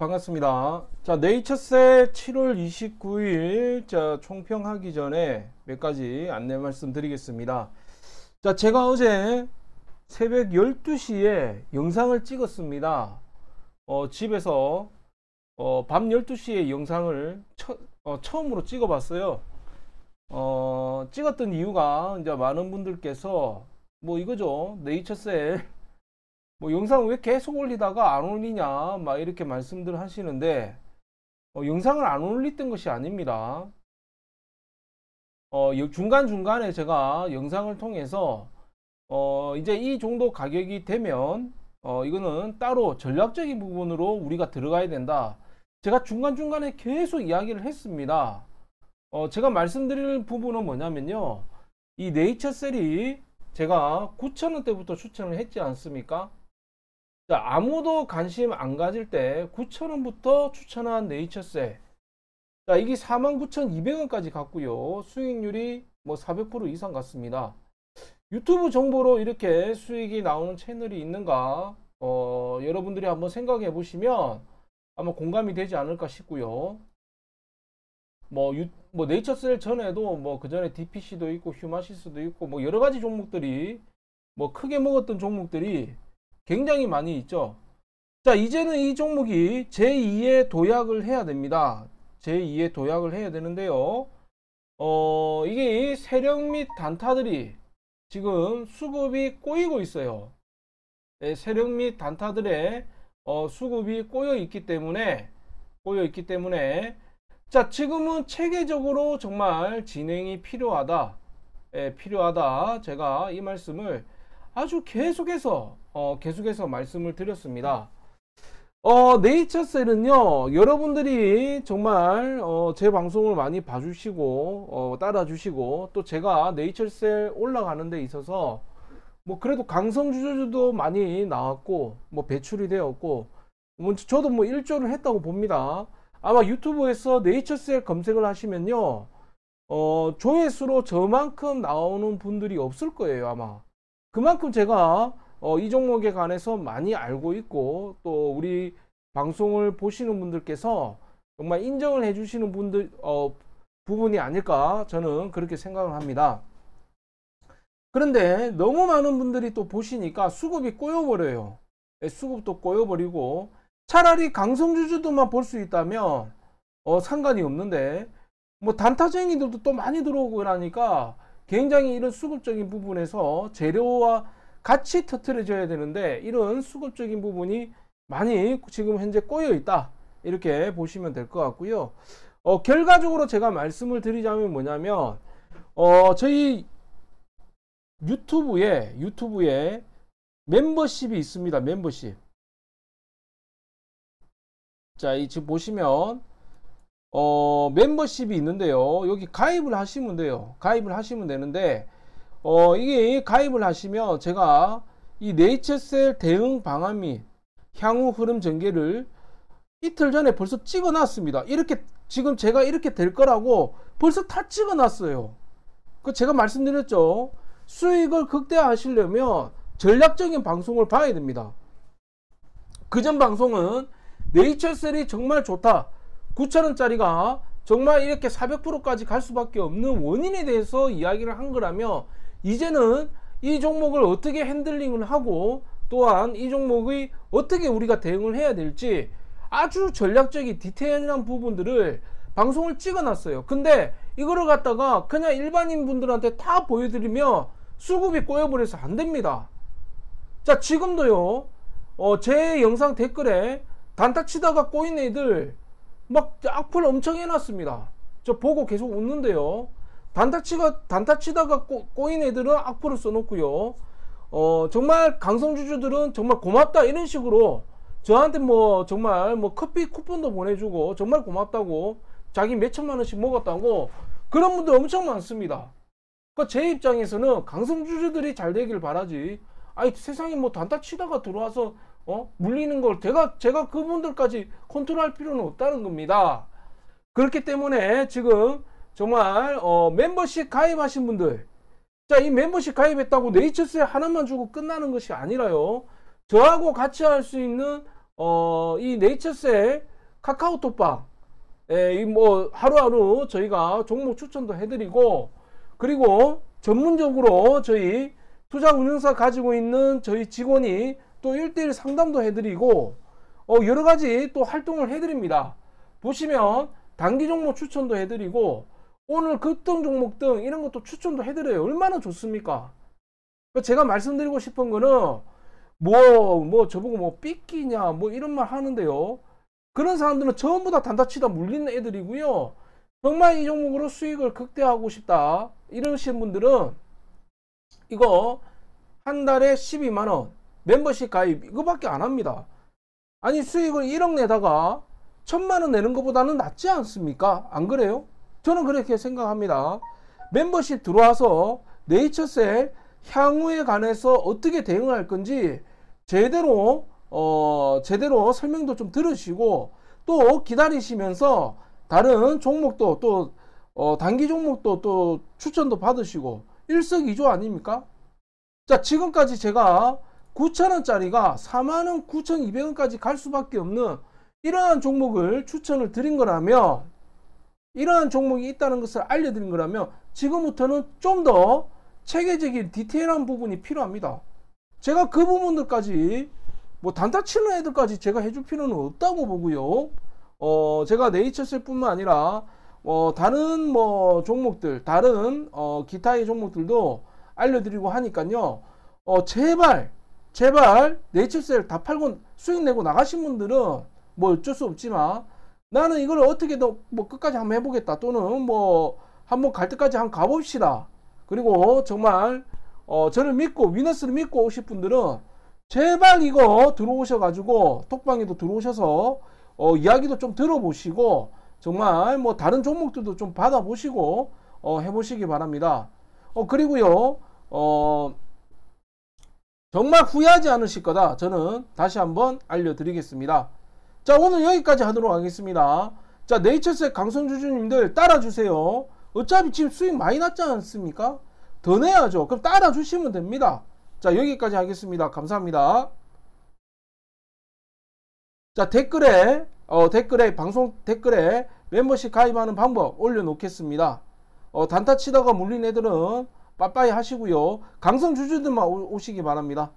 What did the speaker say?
반갑습니다. 자, 네이처세 7월 29일 자, 총평하기 전에 몇 가지 안내 말씀드리겠습니다. 자, 제가 어제 새벽 12시에 영상을 찍었습니다. 어, 집에서 어, 밤 12시에 영상을 처, 어, 처음으로 찍어봤어요. 어, 찍었던 이유가 이제 많은 분들께서 뭐 이거죠. 네이처셀 뭐 영상 왜 계속 올리다가 안 올리냐 막 이렇게 말씀들 하시는데 어, 영상을 안 올리던 것이 아닙니다. 어, 중간중간에 제가 영상을 통해서 어, 이제 이 정도 가격이 되면 어, 이거는 따로 전략적인 부분으로 우리가 들어가야 된다. 제가 중간중간에 계속 이야기를 했습니다. 어, 제가 말씀드리 부분은 뭐냐면요. 이 네이처셀이 제가 9,000원대부터 추천을 했지 않습니까? 자, 그러니까 아무도 관심 안 가질 때 9,000원부터 추천한 네이처세. 자, 이게 49,200원까지 갔고요. 수익률이 뭐 400% 이상 갔습니다. 유튜브 정보로 이렇게 수익이 나오는 채널이 있는가? 어, 여러분들이 한번 생각해 보시면 아마 공감이 되지 않을까 싶고요. 뭐, 유, 뭐 네이처셀 전에도 뭐 그 전에 DPC도 있고 휴마시스도 있고 뭐 여러 가지 종목들이 뭐 크게 먹었던 종목들이 굉장히 많이 있죠. 자, 이제는 이 종목이 제2의 도약을 해야 됩니다. 제2의 도약을 해야 되는데요. 어, 이게 세력 및 단타들이 지금 수급이 꼬이고 있어요. 네, 세력 및 단타들의 어, 수급이 꼬여 있기 때문에 꼬여 있기 때문에 자 지금은 체계적으로 정말 진행이 필요하다 예, 필요하다 제가 이 말씀을 아주 계속해서 어, 계속해서 말씀을 드렸습니다. 어, 네이처셀은요, 여러분들이 정말 어, 제 방송을 많이 봐주시고, 어, 따라주시고, 또 제가 네이처셀 올라가는 데 있어서 뭐 그래도 강성주주도 많이 나왔고, 뭐 배출이 되었고, 뭐 저도 뭐 1조를 했다고 봅니다. 아마 유튜브에서 네이처셀 검색을 하시면요, 어, 조회수로 저만큼 나오는 분들이 없을 거예요, 아마. 그만큼 제가 어, 이 종목에 관해서 많이 알고 있고 또 우리 방송을 보시는 분들께서 정말 인정을 해주시는 분들 어, 부분이 아닐까 저는 그렇게 생각을 합니다. 그런데 너무 많은 분들이 또 보시니까 수급이 꼬여버려요. 예, 수급도 꼬여버리고 차라리 강성주주도만 볼 수 있다면 어, 상관이 없는데 뭐 단타쟁이들도 또 많이 들어오고 그러니까 굉장히 이런 수급적인 부분에서 재료와 같이 터트려줘야 되는데 이런 수급적인 부분이 많이 지금 현재 꼬여 있다 이렇게 보시면 될 것 같고요 어, 결과적으로 제가 말씀을 드리자면 뭐냐면 어, 저희 유튜브에 유튜브에 멤버십이 있습니다 멤버십 자, 이 지금 보시면 어, 멤버십이 있는데요. 여기 가입을 하시면 돼요. 가입을 하시면 되는데 어, 이게 가입을 하시면 제가 이 네이처셀 대응 방안 및 향후 흐름 전개를 이틀 전에 벌써 찍어 놨습니다. 이렇게 지금 제가 이렇게 될 거라고 벌써 다 찍어 놨어요. 그 제가 말씀드렸죠. 수익을 극대화 하시려면 전략적인 방송을 봐야 됩니다. 그 전 방송은 네이처셀이 정말 좋다. 9천원짜리가 정말 이렇게 400%까지 갈 수밖에 없는 원인에 대해서 이야기를 한 거라면 이제는 이 종목을 어떻게 핸들링을 하고 또한 이 종목이 어떻게 우리가 대응을 해야 될지 아주 전략적인 디테일한 부분들을 방송을 찍어놨어요. 근데 이거를 갖다가 그냥 일반인 분들한테 다 보여드리면 수급이 꼬여버려서 안 됩니다. 자, 지금도요, 어, 제 영상 댓글에 단타 치다가 꼬인 애들 막 악플 엄청 해놨습니다. 저 보고 계속 웃는데요. 단타치가 단타치다가 꼬, 인 애들은 악플을 써놓고요. 어 정말 강성주주들은 정말 고맙다 이런 식으로 저한테 뭐 정말 뭐 커피 쿠폰도 보내주고 정말 고맙다고 자기 몇 천만 원씩 먹었다고 그런 분들 엄청 많습니다. 그러니까 제 입장에서는 강성주주들이 잘 되길 바라지. 아이 세상에 뭐 단타치다가 들어와서 어? 물리는 걸 제가 제가 그분들까지 컨트롤할 필요는 없다는 겁니다. 그렇기 때문에 지금 정말 어, 멤버십 가입하신 분들 자이 멤버십 가입했다고 네이처스에 하나만 주고 끝나는 것이 아니라요 저하고 같이 할 수 있는 어, 이 네이처스의 카카오톡방 이뭐 하루하루 저희가 종목 추천도 해드리고 그리고 전문적으로 저희 투자 운영사 가지고 있는 저희 직원이 또1대1 상담도 해드리고 어 여러가지 또 활동을 해드립니다 보시면 단기 종목 추천도 해드리고 오늘 급등 그 종목 등 이런 것도 추천도 해드려요. 얼마나 좋습니까? 그러니까 제가 말씀드리고 싶은 거는 뭐, 뭐 저보고 뭐 삐끼냐 뭐 이런 말 하는데요. 그런 사람들은 전부 다 단다치다 물리는 애들이고요. 정말 이 종목으로 수익을 극대화하고 싶다. 이러신 분들은 이거 한 달에 12만원 멤버십 가입 이거밖에 안 합니다. 아니 수익을 1억 내다가 천만원 내는 것보다는 낫지 않습니까? 안 그래요? 저는 그렇게 생각합니다. 멤버십 들어와서 네이처셀 향후에 관해서 어떻게 대응할 건지 제대로 어 제대로 설명도 좀 들으시고 또 기다리시면서 다른 종목도 또어 단기 종목도 또 추천도 받으시고 일석이조 아닙니까? 자 지금까지 제가 9천원짜리가 4만 원 9,200원까지 갈 수밖에 없는 이러한 종목을 추천을 드린 거라면 이러한 종목이 있다는 것을 알려드린 거라면 지금부터는 좀 더 체계적인 디테일한 부분이 필요합니다. 제가 그 부분들까지 뭐 단타 치는 애들까지 제가 해줄 필요는 없다고 보고요. 어 제가 네이처셀 뿐만 아니라 어 다른 뭐 종목들 다른 어 기타의 종목들도 알려드리고 하니까요. 어 제발 제발 네이처셀 다 팔고 수익 내고 나가신 분들은 뭐 어쩔 수 없지만 나는 이걸 어떻게든 뭐 끝까지 한번 해보겠다 또는 뭐 한번 갈 때까지 한번 가봅시다 그리고 정말 어 저를 믿고 위너스를 믿고 오실 분들은 제발 이거 들어오셔 가지고 톡방에도 들어오셔서 어 이야기도 좀 들어보시고 정말 뭐 다른 종목들도 좀 받아보시고 어 해보시기 바랍니다 어 그리고요 어 정말 후회하지 않으실 거다 저는 다시 한번 알려드리겠습니다 자 오늘 여기까지 하도록 하겠습니다. 자 네이처스의 강성주주님들 따라주세요. 어차피 지금 수익 많이 났지 않습니까? 더 내야죠. 그럼 따라주시면 됩니다. 자 여기까지 하겠습니다. 감사합니다. 자 댓글에 어, 댓글에 방송 댓글에 멤버십 가입하는 방법 올려놓겠습니다. 어, 단타 치다가 물린 애들은 빠빠이 하시고요. 강성 주주들만 오, 오시기 바랍니다.